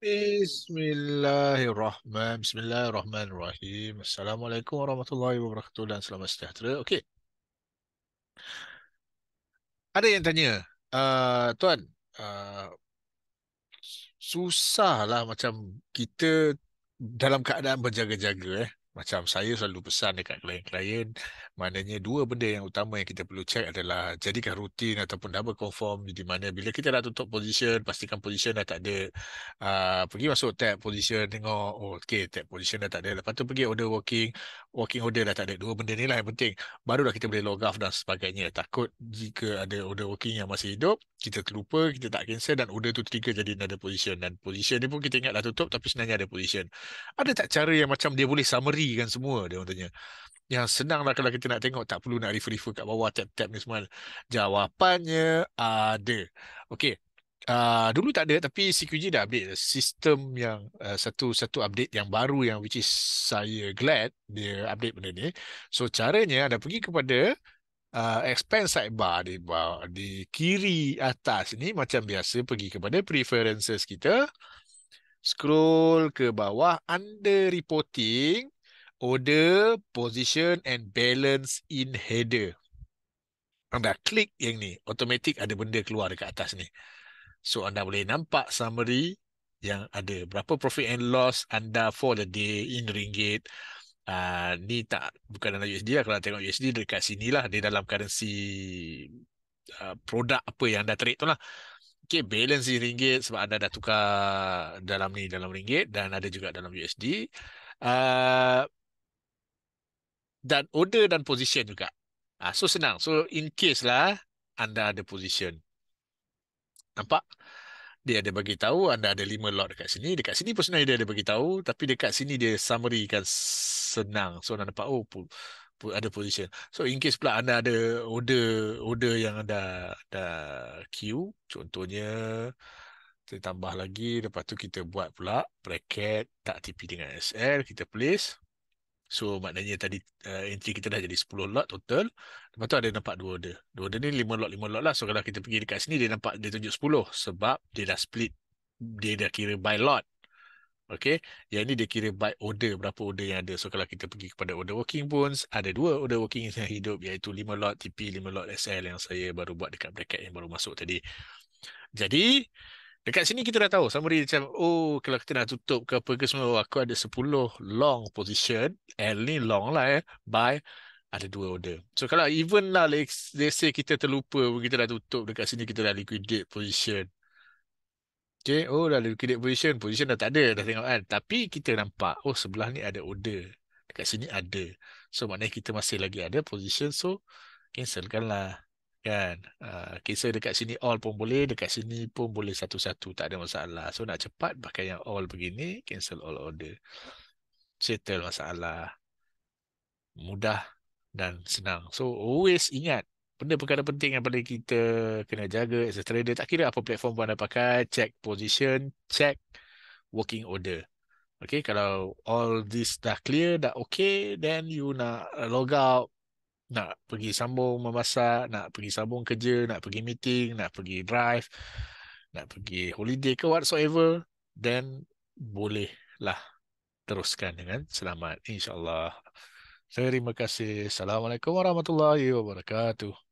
Bismillahirrahmanirrahim. Bismillahirrahmanirrahim. Assalamualaikum warahmatullahi wabarakatuh dan selamat sejahtera. Okey. Ada yang tanya, uh, tuan, uh, susahlah macam kita dalam keadaan berjaga-jaga eh macam saya selalu pesan dekat klien-klien maknanya dua benda yang utama yang kita perlu check adalah jadikan rutin ataupun double confirm di mana bila kita nak tutup position pastikan position dah tak ada uh, pergi masuk tab position tengok oh, ok tab position dah tak ada lepas tu pergi order working working order dah tak ada dua benda ni lah yang penting barulah kita boleh log off dan sebagainya takut jika ada order working yang masih hidup kita terlupa kita tak cancel dan order tu trigger jadi ada position dan position ni pun kita ingat dah tutup tapi sebenarnya ada position ada tak cara yang macam dia boleh summary sendiri kan semua dia orang tanya yang senanglah kalau kita nak tengok tak perlu nak refer-refer kat bawah tap-tap ni semua jawapannya ada okey uh, ah, dulu tak ada tapi CQG dah update sistem yang uh, ah, satu satu update yang baru yang which is saya glad dia update benda ni so caranya anda pergi kepada uh, expand sidebar di bawah di kiri atas ni macam biasa pergi kepada preferences kita scroll ke bawah under reporting order, position and balance in header. Anda klik yang ni, automatik ada benda keluar dekat atas ni. So anda boleh nampak summary yang ada berapa profit and loss anda for the day in ringgit. Uh, ni tak bukan dalam USD lah. Kalau tengok USD dekat sini lah. Dia dalam currency uh, produk apa yang anda trade tu lah. Okay, balance di ringgit sebab anda dah tukar dalam ni dalam ringgit dan ada juga dalam USD. Uh, ah, dan order dan position juga. Ah, so senang. So in case lah anda ada position. Nampak? Dia ada bagi tahu anda ada lima lot dekat sini. Dekat sini pun sebenarnya dia ada bagi tahu tapi dekat sini dia summary kan senang. So anda nampak oh pu, ada position. So in case pula anda ada order order yang anda ada queue contohnya kita tambah lagi lepas tu kita buat pula bracket tak tipi dengan SL kita place So maknanya tadi uh, entry kita dah jadi 10 lot total. Lepas tu ada nampak 2 order. 2 order ni 5 lot, 5 lot lah. So kalau kita pergi dekat sini, dia nampak dia tunjuk 10. Sebab dia dah split, dia dah kira by lot. Okay. Yang ni dia kira by order, berapa order yang ada. So kalau kita pergi kepada order working pun, ada 2 order working yang hidup iaitu 5 lot TP, 5 lot SL yang saya baru buat dekat bracket yang baru masuk tadi. Jadi, Dekat sini kita dah tahu summary macam oh kalau kita nak tutup ke apa ke semua aku ada 10 long position L ni long lah eh buy ada dua order. So kalau even lah let's say kita terlupa kita dah tutup dekat sini kita dah liquidate position. Okay, oh dah liquidate position. Position dah tak ada, dah tengok kan. Tapi kita nampak, oh sebelah ni ada order. Dekat sini ada. So maknanya kita masih lagi ada position. So cancelkan lah kan uh, kisah dekat sini all pun boleh dekat sini pun boleh satu-satu tak ada masalah so nak cepat pakai yang all begini cancel all order settle masalah mudah dan senang so always ingat benda perkara penting yang perlu kita kena jaga as a trader tak kira apa platform pun anda pakai check position check working order Okay, kalau all this dah clear, dah okay, then you nak log out, nak pergi sambung memasak, nak pergi sambung kerja, nak pergi meeting, nak pergi drive, nak pergi holiday ke whatsoever, then bolehlah teruskan dengan selamat. InsyaAllah. Terima kasih. Assalamualaikum warahmatullahi wabarakatuh.